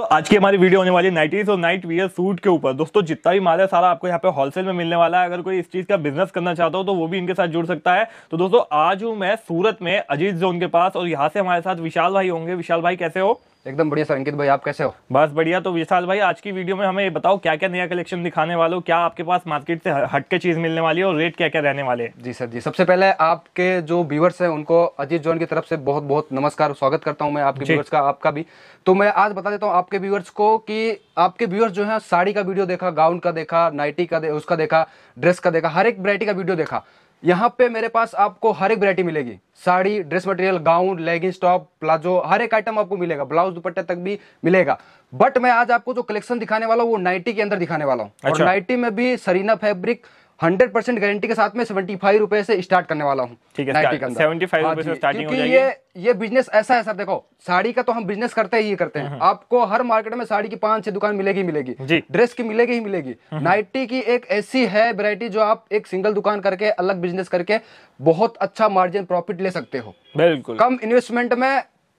तो आज की हमारी वीडियो होने वाली नाइटीज और नाइट वियर सूट के ऊपर दोस्तों जितना भी माल है सारा आपको यहाँ पे होलसेल में मिलने वाला है अगर कोई इस चीज का बिजनेस करना चाहता हो तो वो भी इनके साथ जुड़ सकता है तो दोस्तों आज हूँ मैं सूरत में अजीत जोन के पास और यहाँ से हमारे साथ विशाल भाई होंगे विशाल भाई कैसे हो एकदम बढ़िया सर अंकित भाई आप कैसे हो बस बढ़िया तो विशाल भाई आज की वीडियो में हमें ये बताओ क्या क्या नया कलेक्शन दिखाने वाले हो क्या आपके पास मार्केट से हटके चीज मिलने वाली है और रेट क्या क्या रहने वाले हैं जी सर जी सबसे पहले आपके जो व्यूवर्स हैं उनको अजीत जोन की तरफ से बहुत बहुत नमस्कार स्वागत करता हूँ मैं आपके व्यूवर्स का आपका भी तो मैं आज बता देता हूँ आपके व्यूवर्स को कि आपके व्यूअर्स जो है साड़ी का वीडियो देखा गाउन का देखा नाइटी का उसका देखा ड्रेस का देखा हर एक वरायटी का वीडियो देखा यहाँ पे मेरे पास आपको हर एक वैरायटी मिलेगी sari dress material gown leggings top palazzo हर एक आइटम आपको मिलेगा ब्लाउज दुपट्टा तक भी मिलेगा बट मैं आज आपको जो कलेक्शन दिखाने वाला हूँ वो नाइटी के अंदर दिखाने वाला हूँ अच्छा। नाइटी में भी सरीना फैब्रिक हंड्रेड परसेंट गारंटी के साथ में सेवेंटी फाइव रुपए से स्टार्ट करने वाला हूँ हाँ क्योंकि ये ये बिजनेस ऐसा है सर देखो साड़ी का तो हम बिजनेस करते ही करते हैं आपको हर मार्केट में साड़ी की पांच छह दुकान मिलेगी मिलेगी ड्रेस की मिलेगी ही मिलेगी नाइटी की एक ऐसी है वेरायटी जो आप एक सिंगल दुकान करके अलग बिजनेस करके बहुत अच्छा मार्जिन प्रॉफिट ले सकते हो बिल्कुल कम इन्वेस्टमेंट में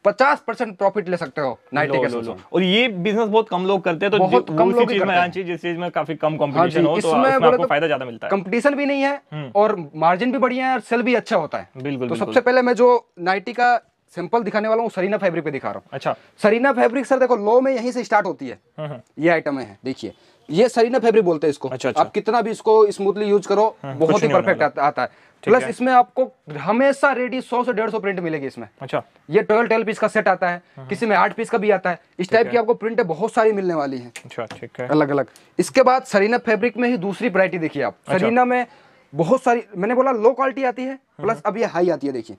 पचास परसेंट प्रॉफिट ले सकते हो नाइटी के लो, लो, और ये बिजनेस बहुत कम लोग करते हैं तो बहुत कम लोग चीज में चाहिए जिस चीज में काफी कम कंपटीशन हाँ हो तो इसमें आपको तो फायदा ज्यादा मिलता है कंपटीशन भी नहीं है हम्म। और मार्जिन भी बढ़िया है और सेल भी अच्छा होता है बिल्कुल तो सबसे पहले मैं जो नाइटी का सिंपल दिखाने वाला हूँ सरीना फैब्रिक पे दिखा रहा हूँ अच्छा सरीना फैब्रिक सर देखो लो में यहीं से स्टार्ट होती है हाँ, हाँ। ये आइटम है देखिए ये सरीना फैब्रिक बोलते हैं इसको अच्छा, अच्छा। आप कितना भी इसको स्मूथली यूज करो बहुत ही परफेक्ट आता है प्लस इसमें आपको हमेशा रेडी सौ से डेढ़ सौ प्रिंट मिलेगी इसमें अच्छा ये ट्वेल्व ट्वेल्व पीस का सेट आता है हाँ। किसी में आठ पीस का भी आता है इस टाइप की आपको प्रिंट बहुत सारी मिलने वाली है अच्छा ठीक है अलग अलग इसके बाद सरीना फेब्रिक में ही दूसरी वरायटी देखिए आप अच्छा। सरीना में बहुत सारी मैंने बोला लो क्वालिटी आती है हाँ। प्लस अब ये हाई आती है देखिए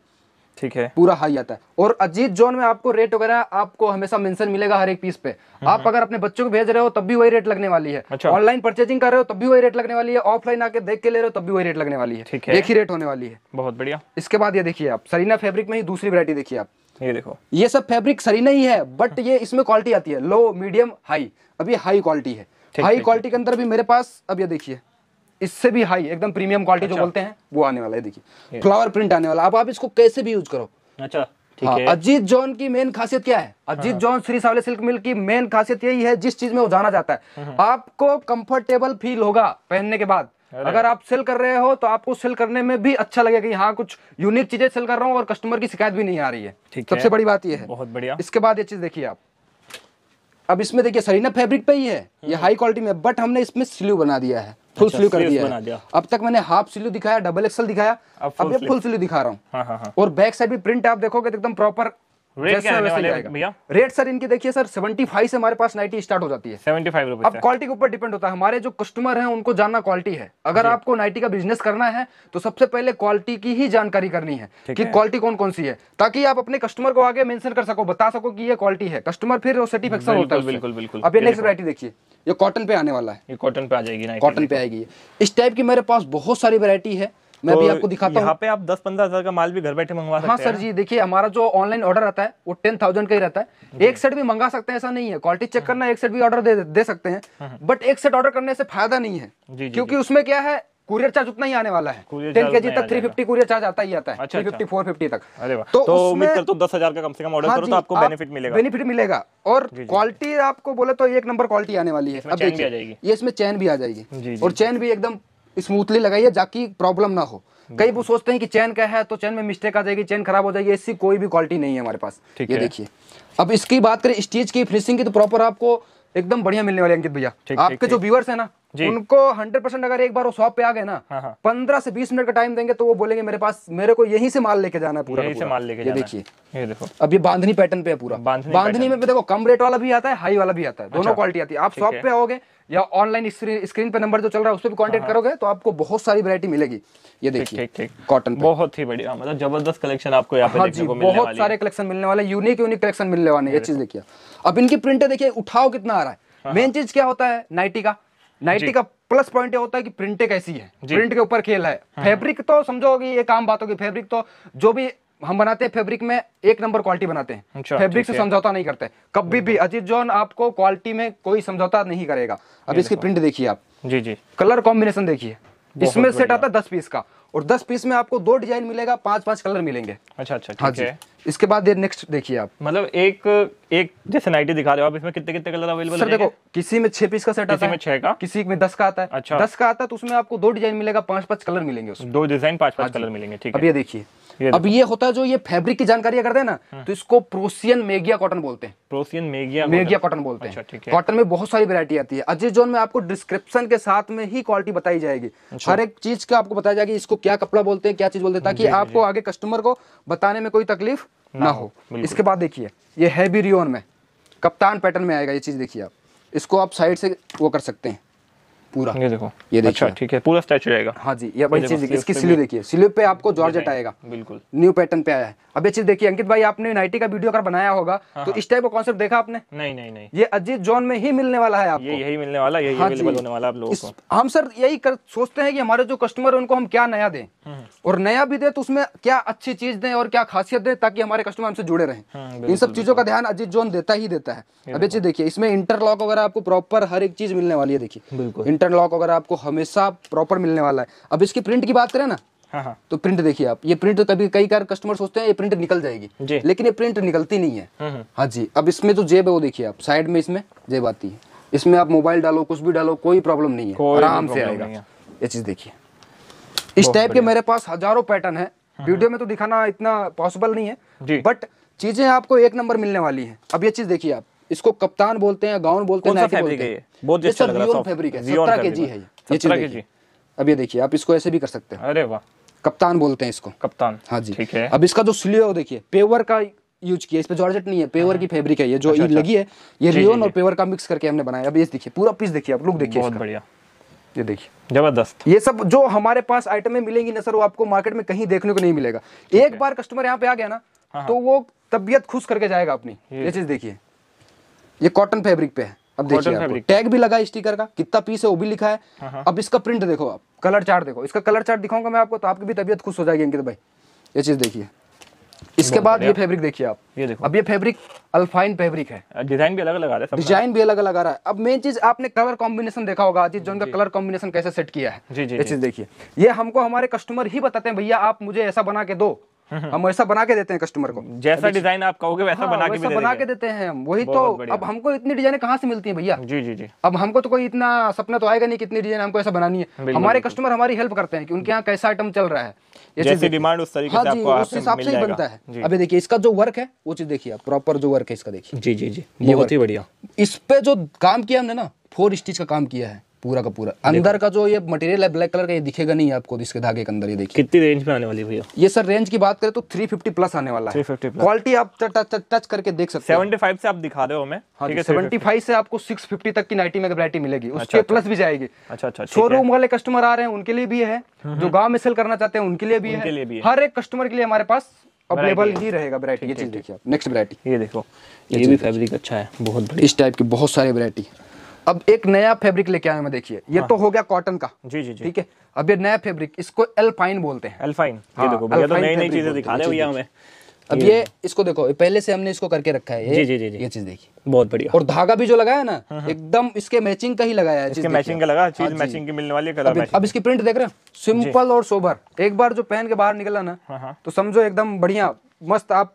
ठीक है पूरा हाई आता है और अजीत जोन में आपको रेट वगैरह आपको हमेशा मेंशन मिलेगा हर एक पीस पे हम्म, आप हम्म। अगर अपने बच्चों को भेज रहे हो तब भी वही रेट लगने वाली है अच्छा। ऑनलाइन परचेजिंग कर रहे हो तब भी वही रेट लगने वाली है ऑफलाइन आके देख के ले रहे हो तब भी वही रेट लगने वाली है ठीक है एक ही रेट होने वाली है बहुत बढ़िया इसके बाद ये देखिए आप सरीना फेब्रिक में ही दूसरी वरायटी देखिए आप ये देखो ये सब फेब्रिक सरीना ही है बट ये इसमें क्वालिटी आती है लो मीडियम हाई अभी हाई क्वालिटी है हाई क्वालिटी के अंदर भी मेरे पास अब ये देखिए इससे भी हाई एकदम प्रीमियम क्वालिटी अच्छा। जो बोलते हैं वो आने वाला है देखिए फ्लावर प्रिंट आने वाला अब आप इसको कैसे भी यूज करो अच्छा हाँ, अजीत जॉन की मेन खासियत क्या है हाँ, अजीत हाँ। John Shri Sawale silk mill की मेन खासियत यही है जिस चीज में वो जाना जाता है हाँ, हाँ। आपको कंफर्टेबल फील होगा पहनने के बाद अगर आप सेल कर रहे हो तो आपको सेल करने में भी अच्छा लगेगा कि हाँ कुछ यूनिक चीजें सेल कर रहा हूँ और कस्टमर की शिकायत भी नहीं आ रही है सबसे बड़ी बात यह है बहुत बढ़िया इसके बाद ये चीज देखिए आप अब इसमें देखिए सरीना फैब्रिक पे ही है ये हाई हम्म। क्वालिटी में बट हमने इसमें स्ल्यू बना दिया है फुल अच्छा, स्लीव कर दिया, दिया अब तक मैंने हाफ स्लीव दिखाया डबल एक्सल दिखाया अब, अब फुल स्लीव दिखा रहा हूँ हाँ, हाँ, हाँ। और बैक साइड भी प्रिंट आप देखोगे तो एकदम प्रॉपर रेट सर इनकी देखिए सर 75 से हमारे पास नाइटी स्टार्ट हो जाती है 75 फाइव अब क्वालिटी के ऊपर डिपेंड होता है हमारे जो कस्टमर हैं उनको जानना क्वालिटी है अगर आपको नाइटी का बिजनेस करना है तो सबसे पहले क्वालिटी की ही जानकारी करनी है कि क्वालिटी कौन कौन सी है ताकि आप अपने कस्टमर को आगे मेंशन कर सको बता सको की ये क्वालिटी है कस्टमर फिर सेटिस्फेक्शन होता है बिल्कुल बिल्कुल अब ये नेक्स्ट वरायटी देखिए ये कॉटन पे आने वाला है ये कॉटन पे आ जाएगी कॉटन पे आएगी इस टाइप की मेरे पास बहुत सारी वेरायटी है मैं तो भी आपको दिखाता हूँ यहाँ पे आप दस पंद्रह हजार का माल भी घर बैठे मंगवा हाँ सकते सर जी देखिए हमारा जो ऑनलाइन ऑर्डर रहता है वो टेन थाउजेंड का ही रहता है एक सेट भी मंगा सकते हैं ऐसा नहीं है क्वालिटी चेक करना एक सेट भी ऑर्डर दे दे सकते हैं बट हाँ, हाँ। एक सेट ऑर्डर करने से फायदा नहीं है क्योंकि उसमें क्या है कुरियर चार्ज उतना ही आने वाला है टेन के जी तक थ्री फिफ्टी कुरियर चार्ज आता ही आता है थ्री फिफ्टी फोर फिफ्टी तक तो, तो उम्मीद कर हूँ तो दस हजार का कम से कम ऑर्डर हाँ करो तो आपको बेनिफिट मिलेगा बेनिफिट मिलेगा और क्वालिटी आपको बोले तो एक नंबर क्वालिटी आने वाली है अब देखिए ये इसमें चैन भी आ जाएगी और चैन भी एकदम स्मूथली लगाइए जाकि प्रॉब्लम ना हो कई वो सोचते हैं कि चैन का है तो चैन में मिस्टेक आ जाएगी चैन खराब हो जाएगी ऐसी कोई भी क्वालिटी नहीं है हमारे पास ये देखिए अब इसकी बात करें स्टीच की फिनिशिंग की तो प्रॉपर आपको एकदम बढ़िया मिलने वाली अंकित भैया आपके जो व्यूअर्स है ना उनको हंड्रेड परसेंट अगर एक बार वो शॉप पे आ गए ना हाँ, हाँ। पंद्रह से बीस मिनट का टाइम देंगे तो वो बोलेंगे मेरे पास मेरे को यहीं से माल लेके जाना है पूरा यहीं से माल लेके देखिए ये देखो अब ये बांधनी पैटर्न पे है पूरा बांधनी, बांधनी में देखो कम रेट वाला भी आता है हाई वाला भी आता है अच्छा। दोनों क्वालिटी आती है आप शॉप पे आओगे या ऑनलाइन स्क्रीन पे नंबर जो चल रहा है उस पर भी कॉन्टेक्ट हाँ, करोगे तो आपको बहुत सारी वरायटी मिलेगी ये देखिए कॉटन बहुत ही बढ़िया मतलब जबरदस्त कलेक्शन आपको यहाँ पे बहुत सारे कलेक्शन मिलने वाले यूनिक यूनिक कलेक्शन मिलने वाले ये चीज तो। देखिए अब इनकी प्रिंटे देखिए उठाव कितना आ रहा है मेन चीज क्या होता है नाइटी का नाइटी का प्लस पॉइंट ये होता है कि प्रिंटे कैसी है प्रिंट के ऊपर खेल है हाँ। फैब्रिक तो समझो कि एक आम बात होगी फैब्रिक तो जो भी हम बनाते हैं फैब्रिक में एक नंबर क्वालिटी बनाते हैं अच्छा, फैब्रिक से समझौता नहीं करते कभी भी हम्म। अजीत जोन आपको क्वालिटी में कोई समझौता नहीं करेगा अब इसकी तो प्रिंट देखिए आप जी जी कलर कॉम्बिनेशन देखिए इसमें सेट आता है दस पीस का और दस पीस में आपको दो डिजाइन मिलेगा पांच पांच कलर मिलेंगे अच्छा अच्छा हाँ ठीक है इसके बाद ये नेक्स्ट देखिए आप मतलब एक एक जैसे नाइटी दिखा रहे हो आप इसमें कितने कितने कलर अवेलेबल सर देखो किसी में छह पीस का सेट आता है छह का किसी में दस का आता है अच्छा दस का आता है तो उसमें आपको दो डिजाइन मिलेगा पांच पांच कलर मिलेंगे दो डिजाइन पांच पांच कलर मिलेंगे ठीक है अब ये देखिए अब ये होता है जो ये फैब्रिक की जानकारी अगर देना ना हाँ। तो इसको प्रोसियन मेगिया कॉटन बोलते हैं प्रोसियन मेगिया मेगिया कॉटन बोलते अच्छा, हैं कॉटन में बहुत सारी वेरायटी आती है अजय जोन में आपको डिस्क्रिप्शन के साथ में ही क्वालिटी बताई जाएगी अच्छा। हर एक चीज का आपको बताया जाएगी इसको क्या कपड़ा बोलते हैं क्या चीज बोलते हैं ताकि आपको आगे कस्टमर को बताने में कोई तकलीफ ना हो इसके बाद देखिए ये हैवी रियोन में कप्तान पैटर्न में आएगा ये चीज देखिए आप इसको आप साइड से वो कर सकते हैं पूरा ये देखो ये देखो अच्छा ठीक है पूरा स्टैचू रहेगा हाँ जी ये बड़ी चीज इसकी स्लीव देखिए स्लीव पे आपको जॉर्ज आएगा बिल्कुल न्यू पैटर्न पे आया है अब ये चीज देखिए अंकित भाई आपने नाइटी का वीडियो अगर बनाया होगा हाँ, तो हाँ। इस टाइप का कॉन्सेप्ट देखा आपने नहीं नहीं नहीं ये अजीत जोन में ही मिलने वाला है आपको ये यही मिलने वाला यही हाँ होने वाला आप लोगों को हम सर यही कर, सोचते हैं कि हमारे जो कस्टमर है उनको हम क्या नया दें हम्म। और नया भी दे तो उसमें क्या अच्छी चीज दें और क्या खासियत दें ताकि हमारे कस्टमर हमसे जुड़े रहे हाँ, इन सब चीजों का ध्यान अजीत जोन देता ही देता है अब ये चीज देखिए इसमें इंटरलॉक वगैरह आपको प्रॉपर हर एक चीज मिलने वाली है देखिए बिल्कुल बटन लॉक वगैरह आपको हमेशा प्रॉपर मिलने वाला है अब इसकी प्रिंट की बात करें ना हाँ हाँ। तो प्रिंट देखिए आप ये प्रिंट कभी कई बार कस्टमर सोचते हैं ये प्रिंट निकल जाएगी लेकिन ये प्रिंट निकलती नहीं है हम्म, हम्म। हाँ जी अब इसमें जो जेब है वो देखिए आप साइड में इसमें जेब आती है इसमें आप मोबाइल डालो कुछ भी डालो कोई प्रॉब्लम नहीं है आराम से आएगा ये चीज देखिए इस टाइप के मेरे पास हजारों पैटर्न है हाँ, हाँ। वीडियो में तो दिखाना इतना पॉसिबल नहीं है बट चीजें आपको एक नंबर मिलने वाली है अब ये चीज देखिए आप इसको कप्तान बोलते हैं गाउन बोलते हैं नाइटी बोलते हैं बहुत अच्छा लग रहा है फैब्रिक है 17 केजी है ये 17 केजी अब ये देखिए आप इसको ऐसे भी कर सकते हैं अरे वाह कप्तान बोलते हैं इसको कप्तान हाँ जी ठीक है अब इसका जो स्लीव देखिए पेवर का यूज किया इस पे जॉर्जेट नहीं है पेवर की फैब्रिक हाँ। है ये जो अच्छा, अच्छा। लगी है ये रियोन और पेवर का मिक्स करके हमने बनाया अब ये देखिए पूरा पीस देखिए आप लुक देखिए बहुत बढ़िया ये देखिए जबरदस्त ये सब जो हमारे पास आइटमें मिलेंगी ना सर वो आपको मार्केट में कहीं देखने को नहीं मिलेगा एक बार कस्टमर यहाँ पे आ गया ना हाँ, हाँ। तो वो तबियत खुश करके जाएगा अपनी ये चीज देखिए ये कॉटन फैब्रिक पे है अब देखिए टैग भी लगा स्टिकर का कितना पीस है वो भी लिखा है हाँ, हाँ। अब इसका प्रिंट देखो आप कलर चार्ट देखो इसका कलर चार्ट दिखाऊंगा मैं आपको तो आपकी भी तबियत खुश हो जाएगी अंकित भाई ये चीज देखिए इसके बाद ये फैब्रिक देखिए आप ये देखो अब ये फैब्रिक अल्फाइन फैब्रिक है डिजाइन भी अलग लगा रहा है डिजाइन भी अलग अलग आ रहा है अब मेन चीज आपने कलर कॉम्बिनेशन देखा होगा अजीत जो उनका कलर कॉम्बिनेशन कैसे सेट किया है जी जी ये चीज देखिए ये हमको हमारे कस्टमर ही बताते हैं भैया आप मुझे ऐसा बना के दो हम वैसा बना के देते हैं कस्टमर को जैसा डिजाइन आप कहोगे वैसा हाँ, बना के बना के देते हैं वही तो अब हमको इतनी डिजाइने कहाँ से मिलती है भैया जी जी जी अब हमको तो कोई इतना सपना तो आएगा नहीं कितनी डिजाइन हमको ऐसा बनानी है हमारे कस्टमर हमारी हेल्प करते हैं कि उनके यहाँ कैसा आइटम चल रहा है जैसे डिमांड उस तरीके हाँ से आपको उस हिसाब से ही बनता है अभी देखिए इसका जो वर्क है वो चीज देखिए प्रॉपर जो वर्क है इसका देखिए जी जी जी बहुत ही बढ़िया इस पे जो काम किया हमने ना फोर स्टिच का काम किया है पूरा का पूरा अंदर का जो ये मटेरियल है ब्लैक कलर का ये दिखेगा नहीं आपको इसके धागे के अंदर ये देखिए कितनी रेंज में आने वाली भैया ये सर रेंज की बात करें तो 350 प्लस आने वाला है क्वालिटी आप टच करके देख सकते हैं 75 से आप दिखा रहे हो हमें हाँ सेवेंटी फाइव से आपको सिक्स फिफ्टी तक की नाइटी में वरायटी मिलेगी अच्छा, उसके प्लस अच्छा। भी जाएगी अच्छा अच्छा शोरूम वाले कस्टमर आ रहे हैं उनके लिए भी है हम्म, जो हम्म। गाँव में सेल करना चाहते हैं उनके लिए भी है हर एक कस्टमर के लिए हमारे पास अवेलेबल ही रहेगा वरायटी ये चीज देखिए आप नेक्स्ट वरायटी ये देखो ये भी फैब्रिक अच्छा है बहुत इस टाइप की बहुत सारी वरायटी अब एक नया फैब्रिक लेके आया मैं देखिए ये हाँ। तो हो गया कॉटन का जी जी ठीक है अब ये नया फैब्रिक इसको एल्फाइन बोलते हैं एल्फाइन हाँ, देखो भैया तो नई नई चीजें दिखा रहे भैया हमें अब ये इसको देखो पहले से हमने इसको करके रखा है ये जी जी जी ये चीज देखिए बहुत बढ़िया और धागा भी जो लगाया ना हाँ, हाँ। एकदम इसके मैचिंग का ही लगाया है इसके मैचिंग का लगा चीज मैचिंग की मिलने वाली कलर अब इसकी प्रिंट देख रहे हैं सिंपल और सोबर एक बार जो पहन के बाहर निकला ना तो समझो एकदम बढ़िया मस्त आप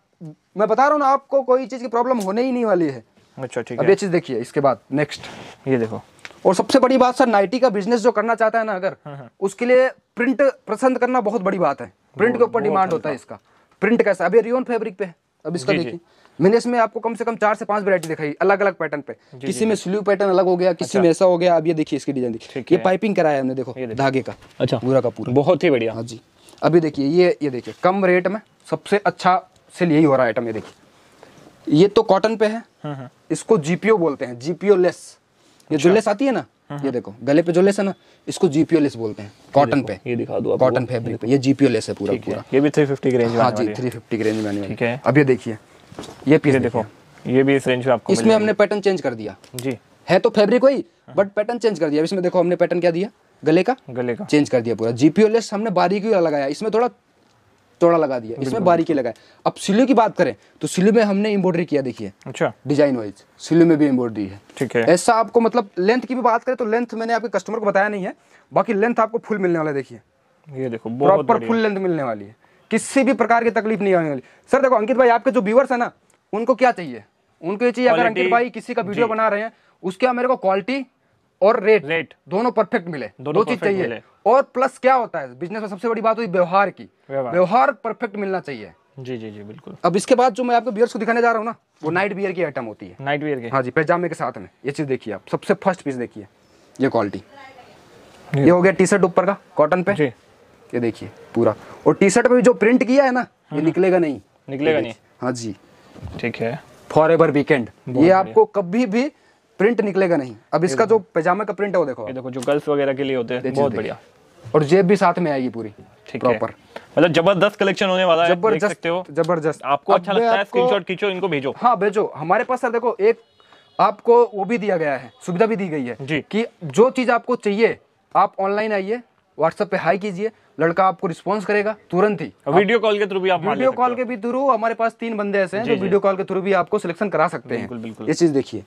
मैं बता रहा हूँ ना आपको कोई चीज की प्रॉब्लम होने ही नहीं वाली है अच्छा ठीक है ये चीज़ देखिए इसके बाद नेक्स्ट ये देखो और सबसे बड़ी बात सर नाइटी का बिजनेस जो करना चाहता है ना अगर हाँ, हाँ। उसके लिए प्रिंट पसंद करना बहुत बड़ी बात है प्रिंट के ऊपर डिमांड होता है इसका प्रिंट कैसा अभी रियोन फेब्रिक पे अब इसका देखिए मैंने इसमें आपको कम से कम चार से पांच वरायटी दिखाई अलग अलग पैटर्न पे किसी में स्लू पैटर्न अलग हो गया किसी अच्छा। में ऐसा हो गया अब ये देखिए इसकी डिजाइन देखिए ये पाइपिंग कराया हमने देखो धागे का अच्छा पूरा का पूरा बहुत ही बढ़िया हाँ जी अभी देखिए ये ये देखिए कम रेट में सबसे अच्छा सेल यही हो रहा है आइटम ये देखिए ये तो कॉटन पे है हाँ, हाँ। इसको जीपीओ बोलते हैं जीपीओ लेस ये अच्छा। जो लेस आती है ना हाँ, ये देखो गले पे जो लेस है ना इसको जीपीओ लेस बोलते हैं कॉटन पे ये दिखा दो कॉटन फैब्रिक पे ये जीपीओ लेस है पूरा पूरा ये भी 350 की रेंज में हाँ जी 350 की रेंज में ठीक है अब ये देखिए ये पीस देखो ये भी इस रेंज में आपको इसमें हमने पैटर्न चेंज कर दिया जी है तो फैब्रिक वही बट पैटर्न चेंज कर दिया इसमें देखो हमने पैटर्न क्या दिया गले का गले का चेंज कर दिया पूरा जीपीओ लेस हमने बारीकी लगाया इसमें थोड़ा चौड़ा लगा दिया इसमें बारीकी लगाए अब सिलो की बात करें तो सिलो में हमने एम्ब्रॉयडरी किया देखिए अच्छा डिजाइन वाइज सिलो में भी एम्ब्रॉयडरी है ठीक है ऐसा आपको मतलब लेंथ की भी बात करें तो लेंथ मैंने आपके कस्टमर को बताया नहीं है बाकी लेंथ आपको फुल मिलने वाला है देखिए ये देखो प्रॉपर फुल लेंथ मिलने वाली है किसी भी प्रकार की तकलीफ नहीं आने वाली सर देखो अंकित भाई आपके जो व्यूवर्स है ना उनको क्या चाहिए उनको ये चाहिए अगर अंकित भाई किसी का वीडियो बना रहे हैं उसके मेरे को क्वालिटी और रेट रेट दोनों परफेक्ट मिले दो चीज चाहिए और प्लस क्या होता है बिजनेस में सबसे बड़ी बात होती है व्यवहार की व्यवहार परफेक्ट मिलना चाहिए जी जी जी बिल्कुल अब इसके बाद जो मैं आपको बियर्स को दिखाने जा रहा हूँ ना वो नाइट बियर की आइटम होती है नाइट बियर की हाँ जी पैजामे के साथ में ये चीज़ देखिए आप सबसे फर्स्ट पीस देखिए ये क्वालिटी ये हो गया टी शर्ट ऊपर का कॉटन पे जी ये देखिए पूरा और टी शर्ट पे जो प्रिंट किया है ना ये हम्म। निकलेगा नहीं निकलेगा नहीं हाँ जी ठीक है फॉर एवर वीकेंड ये आपको कभी भी प्रिंट निकलेगा नहीं अब इसका जो पैजामे का प्रिंट है वो देखो देखो जो गर्ल्स वगैरह के लिए होते हैं बहुत बढ़िया और जेब भी साथ में आएगी पूरी प्रॉपर मतलब जबरदस्त कलेक्शन होने वाला है देख सकते हो जबरदस्त आपको अच्छा लगता है स्क्रीनशॉट खींचो इनको भेजो हाँ भेजो हमारे पास सर देखो एक आपको वो भी दिया गया है सुविधा भी दी गई है जी कि जो चीज़ आपको चाहिए आप ऑनलाइन आइए व्हाट्सएप पे हाई कीजिए लड़का आपको रिस्पॉन्स करेगा तुरंत ही वीडियो कॉल के थ्रू भी आप वीडियो कॉल के भी थ्रू हमारे पास तीन बंदे ऐसे हैं जो वीडियो कॉल के थ्रू भी आपको सिलेक्शन करा सकते हैं बिल्कुल ये चीज देखिए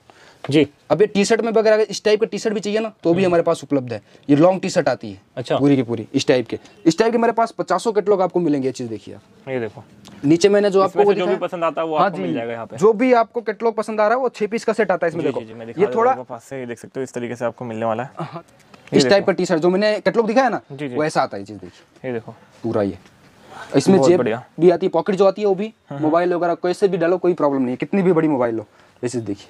जी अब ये टी शर्ट में अगर इस टाइप का टी शर्ट भी चाहिए ना तो भी हम्म। हमारे पास उपलब्ध है ये लॉन्ग टी शर्ट आती है अच्छा पूरी की पूरी इस टाइप के इस टाइप के हमारे पास पचासों कैटलॉग आपको मिलेंगे ये चीज देखिए आप ये देखो नीचे मैंने जो आपको जो भी पसंद आता है वो हाँ आपको मिल जाएगा यहाँ पे जो भी आपको कैटलॉग पसंद आ रहा है वो छह पीस का सेट आता है इसमें देखो ये थोड़ा पास से देख सकते हो इस तरीके से आपको मिलने वाला है हाँ। इस टाइप का टी शर्ट जो मैंने कैटलॉग दिखाया ना वैसा आता है चीज देखिए ये देखो पूरा ये इसमें जेब भी आती है पॉकेट जो आती है वो भी हाँ, मोबाइल वगैरह कैसे भी डालो कोई प्रॉब्लम नहीं है कितनी भी बड़ी मोबाइल हो ये चीज देखिए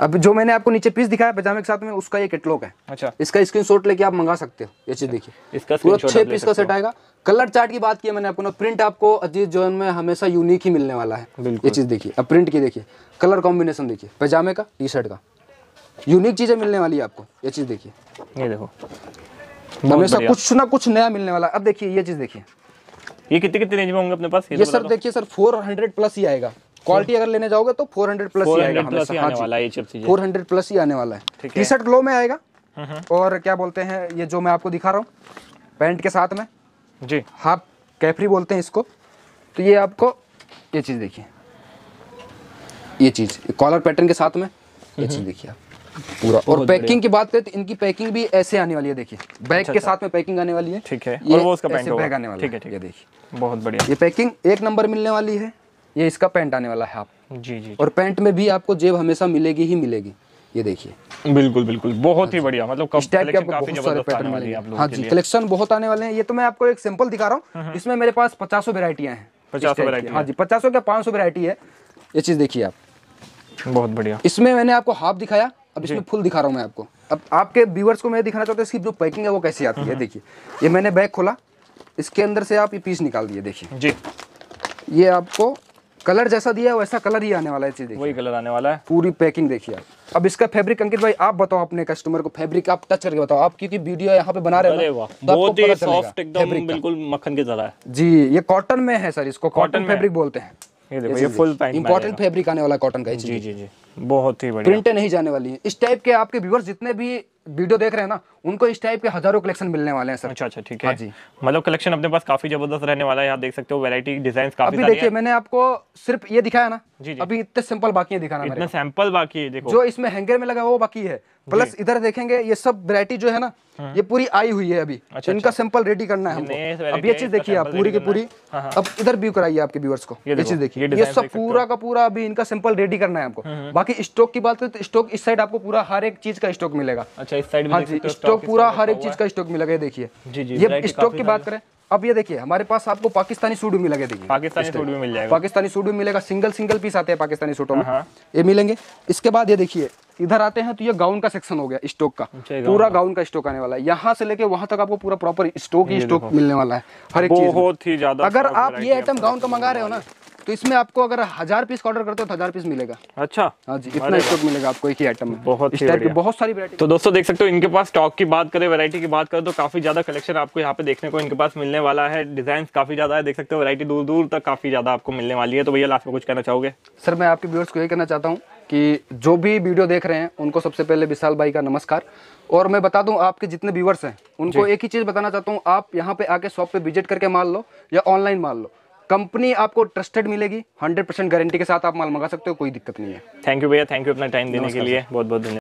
अब जो मैंने आपको नीचे पीस दिखाया पजामे के साथ में उसका ये कैटलॉग है अच्छा इसका स्क्रीन शॉट लेके आप मंगा सकते हो ये चीज अच्छा। देखिए इसका छह पीस का सेट आएगा कलर चार्ट की बात की मैंने आपको ना प्रिंट आपको अजीत जोन में हमेशा यूनिक ही मिलने वाला है ये चीज देखिए अब प्रिंट की देखिए कलर कॉम्बिनेशन देखिए पैजामे का टी शर्ट का यूनिक चीजें मिलने वाली है आपको ये चीज देखिए ये देखो हमेशा कुछ ना कुछ नया मिलने वाला अब देखिए ये चीज देखिए ये कितने कितने रेंज में होंगे अपने पास ये, तो सर देखिए सर फोर हंड्रेड प्लस ही आएगा क्वालिटी अगर लेने जाओगे तो 400 प्लस 400 ही आएगा प्लस हाँ ही आने वाला है फोर हंड्रेड प्लस ही आने वाला है टी शर्ट ग्लो में आएगा हम्म, हम्म। और क्या बोलते हैं ये जो मैं आपको दिखा रहा हूँ पैंट के साथ में जी हाफ कैफरी बोलते हैं इसको तो ये आपको ये चीज़ देखिए ये चीज़ कॉलर पैटर्न के साथ में ये चीज़ हम्म। देखिए आप पूरा और पैकिंग की बात करें तो इनकी पैकिंग भी ऐसे आने वाली है देखिए बैग अच्छा, के अच्छा। साथ में पैकिंग आने वाली है ठीक है और वो उसका ठीक है ठीक है देखिए बहुत बढ़िया ये पैकिंग एक नंबर मिलने वाली है ये इसका पैंट आने वाला है आप जी जी और पैंट में भी आपको जेब हमेशा मिलेगी ही मिलेगी ये देखिए बिल्कुल बिल्कुल बहुत ही अच्छा। बढ़िया मतलब इस टाइप के आपको बहुत सारे पैटर्न मिलेंगे हाँ जी कलेक्शन बहुत आने वाले हैं ये तो मैं आपको एक सैंपल दिखा रहा हूँ हाँ, हाँ। इसमें मेरे पास पचासों वेरायटियाँ हैं पचासों वेरायटी हाँ जी पचासों क्या पाँच सौ वेरायटी है ये चीज़ देखिए आप बहुत बढ़िया इसमें मैंने आपको हाफ दिखाया अब इसमें फुल दिखा रहा हूँ मैं आपको अब आपके व्यूवर्स को मैं दिखाना चाहता हूँ इसकी जो पैकिंग है वो कैसी आती है हम्म। देखिए ये मैंने बैग खोला इसके अंदर से आप ये पीस निकाल दिए देखिए जी ये आपको कलर जैसा दिया वैसा कलर ही आने वाला है चीज वही कलर आने वाला है पूरी पैकिंग देखिए अब इसका फैब्रिक अंकित भाई आप बताओ अपने कस्टमर को फैब्रिक आप टच करके बताओ आप क्योंकि वीडियो यहाँ पे बना रहे हो तो बहुत ही सॉफ्ट एकदम बिल्कुल मक्खन की तरह है जी ये कॉटन में है सर इसको कॉटन फैब्रिक बोलते हैं ये फुल इम्पोर्टेंट फैब्रिक आने वाला कॉटन का जी जी जी बहुत ही बढ़िया प्रिंट नहीं जाने वाली है इस टाइप के आपके व्यूवर्स जितने भी वीडियो देख रहे हैं ना उनको इस टाइप के हजारों कलेक्शन मिलने वाले हैं सर अच्छा अच्छा ठीक हाँ है जी मतलब कलेक्शन अपने पास काफी जबरदस्त रहने वाला है यहाँ देख सकते हो वैरायटी डिजाइन काफी देखिए मैंने आपको सिर्फ ये दिखाया ना जी जी। अभी इतने सिंपल बाकी है दिखाना इतना सैंपल बाकी है देखो जो इसमें हैंगर में लगा हुआ बाकी है प्लस इधर देखेंगे ये सब वेरायटी जो है ना हाँ। ये पूरी आई हुई है अभी अच्छा, इनका सैंपल अच्छा। रेडी करना है हमको अब ये चीज देखिए आप पूरी की पूरी हाँ, हाँ। अब इधर व्यू कराइए आपके व्यूअर्स को ये चीज देखिए ये सब पूरा का पूरा अभी इनका सैंपल रेडी करना है आपको बाकी स्टॉक की बात करें तो स्टॉक इस साइड आपको पूरा हर एक चीज का स्टॉक मिलेगा अच्छा इस साइड स्टॉक पूरा हर एक चीज का स्टॉक मिलेगा ये देखिए ये स्टॉक की बात करें अब ये देखिए हमारे पास आपको पाकिस्तानी सूट भी मिलेगा देखिए पाकिस्तानी सूट भी मिल जाएगा पाकिस्तानी सूट भी मिलेगा सिंगल सिंगल पीस आते हैं पाकिस्तानी सूटों में हाँ, हाँ। ये मिलेंगे इसके बाद ये देखिए इधर आते हैं तो ये गाउन का सेक्शन हो गया स्टॉक का अच्छा, पूरा गाउन का स्टॉक आने वाला है यहाँ से लेके वहां तक आपको पूरा प्रॉपर स्टॉक ही स्टॉक मिलने वाला है हर एक बहुत ही ज्यादा अगर आप ये आइटम गाउन का मंगा रहे हो ना तो इसमें आपको अगर हजार पीस ऑर्डर करते हो तो हजार पीस मिलेगा अच्छा हाँ जी इतना स्टॉक मिलेगा आपको एक ही आइटम में बहुत बहुत सारी वैरायटी तो दोस्तों देख सकते हो इनके पास स्टॉक की बात करें वैरायटी की बात करें तो काफी ज्यादा कलेक्शन आपको यहाँ पे देखने को इनके पास मिलने वाला है डिजाइन काफी ज्यादा है देख सकते हो वैरायटी दूर दूर तक काफी ज्यादा आपको मिलने वाली है तो भैया लास्ट में कुछ कहना चाहोगे सर मैं आपके व्यूअर्स को ये कहना चाहता हूँ कि जो भी वीडियो देख रहे हैं उनको सबसे पहले विशाल भाई का नमस्कार और मैं बता दूं आपके जितने व्यूवर्स हैं उनको एक ही चीज़ बताना चाहता हूं आप यहां पे आके शॉप पे विजिट करके माल लो या ऑनलाइन माल लो कंपनी आपको ट्रस्टेड मिलेगी 100 परसेंट गारंटी के साथ आप माल मंगा सकते हो कोई दिक्कत नहीं है थैंक यू भैया थैंक यू अपना टाइम देने के लिए बहुत बहुत धन्यवाद